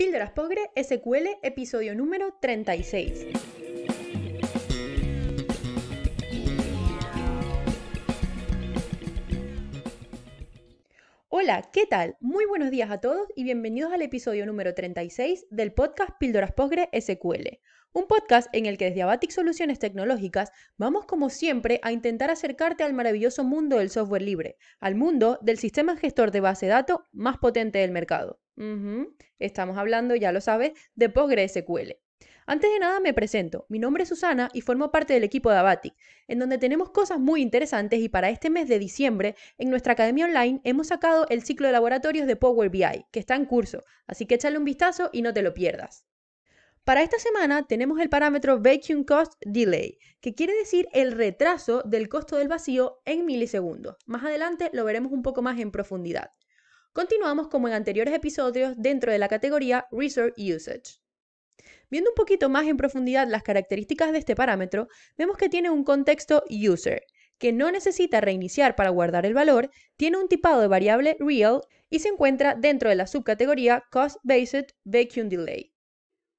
Píldoras Pogre SQL, episodio número 36. Hola, ¿qué tal? Muy buenos días a todos y bienvenidos al episodio número 36 del podcast Píldoras Pogre SQL. Un podcast en el que desde Abatic Soluciones Tecnológicas vamos como siempre a intentar acercarte al maravilloso mundo del software libre, al mundo del sistema gestor de base de datos más potente del mercado. Estamos hablando, ya lo sabes, de PostgreSQL. Antes de nada me presento, mi nombre es Susana y formo parte del equipo de Abatic, en donde tenemos cosas muy interesantes y para este mes de diciembre en nuestra academia online hemos sacado el ciclo de laboratorios de Power BI, que está en curso, así que échale un vistazo y no te lo pierdas. Para esta semana tenemos el parámetro Vacuum Cost Delay, que quiere decir el retraso del costo del vacío en milisegundos. Más adelante lo veremos un poco más en profundidad. Continuamos como en anteriores episodios dentro de la categoría Resource Usage. Viendo un poquito más en profundidad las características de este parámetro, vemos que tiene un contexto user, que no necesita reiniciar para guardar el valor, tiene un tipado de variable real y se encuentra dentro de la subcategoría Cost-Based Vacuum Delay.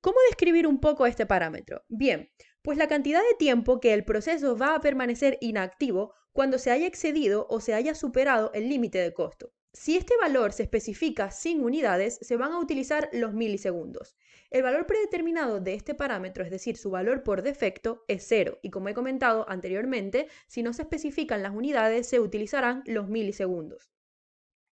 ¿Cómo describir un poco este parámetro? Bien, pues la cantidad de tiempo que el proceso va a permanecer inactivo cuando se haya excedido o se haya superado el límite de costo. Si este valor se especifica sin unidades, se van a utilizar los milisegundos. El valor predeterminado de este parámetro, es decir, su valor por defecto, es cero y como he comentado anteriormente, si no se especifican las unidades, se utilizarán los milisegundos.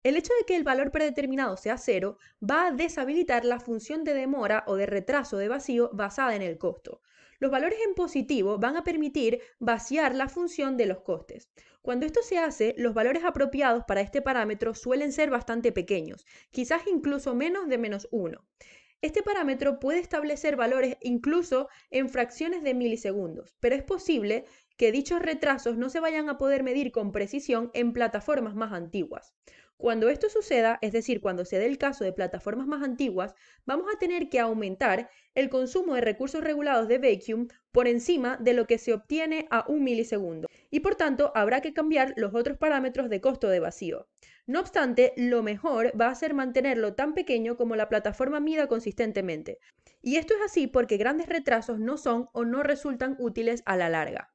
El hecho de que el valor predeterminado sea cero va a deshabilitar la función de demora o de retraso de vacío basada en el costo. Los valores en positivo van a permitir vaciar la función de los costes. Cuando esto se hace, los valores apropiados para este parámetro suelen ser bastante pequeños, quizás incluso menos de menos uno. Este parámetro puede establecer valores incluso en fracciones de milisegundos, pero es posible que dichos retrasos no se vayan a poder medir con precisión en plataformas más antiguas. Cuando esto suceda, es decir, cuando se dé el caso de plataformas más antiguas, vamos a tener que aumentar el consumo de recursos regulados de vacuum por encima de lo que se obtiene a un milisegundo, y por tanto habrá que cambiar los otros parámetros de costo de vacío. No obstante, lo mejor va a ser mantenerlo tan pequeño como la plataforma mida consistentemente. Y esto es así porque grandes retrasos no son o no resultan útiles a la larga.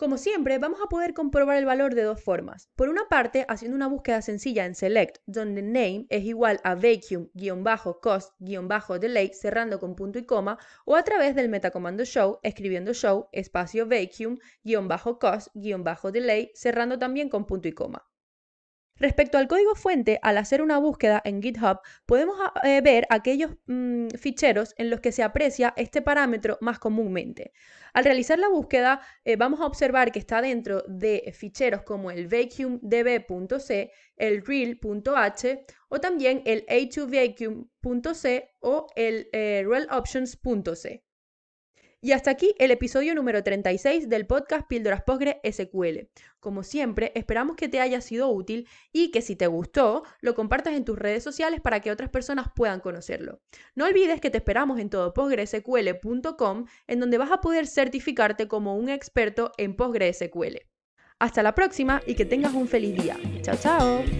Como siempre, vamos a poder comprobar el valor de dos formas. Por una parte, haciendo una búsqueda sencilla en select, donde name es igual a vacuum-cost-delay, cerrando con punto y coma, o a través del metacomando show, escribiendo show, espacio vacuum-cost-delay, cerrando también con punto y coma. Respecto al código fuente, al hacer una búsqueda en GitHub, podemos ah, eh, ver aquellos mm, ficheros en los que se aprecia este parámetro más comúnmente. Al realizar la búsqueda, eh, vamos a observar que está dentro de ficheros como el vacuumdb.c, el real.h o también el h2vacuum.c o el eh, realoptions.c. Y hasta aquí el episodio número 36 del podcast Píldoras Postgre SQL. Como siempre, esperamos que te haya sido útil y que si te gustó, lo compartas en tus redes sociales para que otras personas puedan conocerlo. No olvides que te esperamos en todopostgresql.com, en donde vas a poder certificarte como un experto en PostgreSQL. Hasta la próxima y que tengas un feliz día. Chao, chao.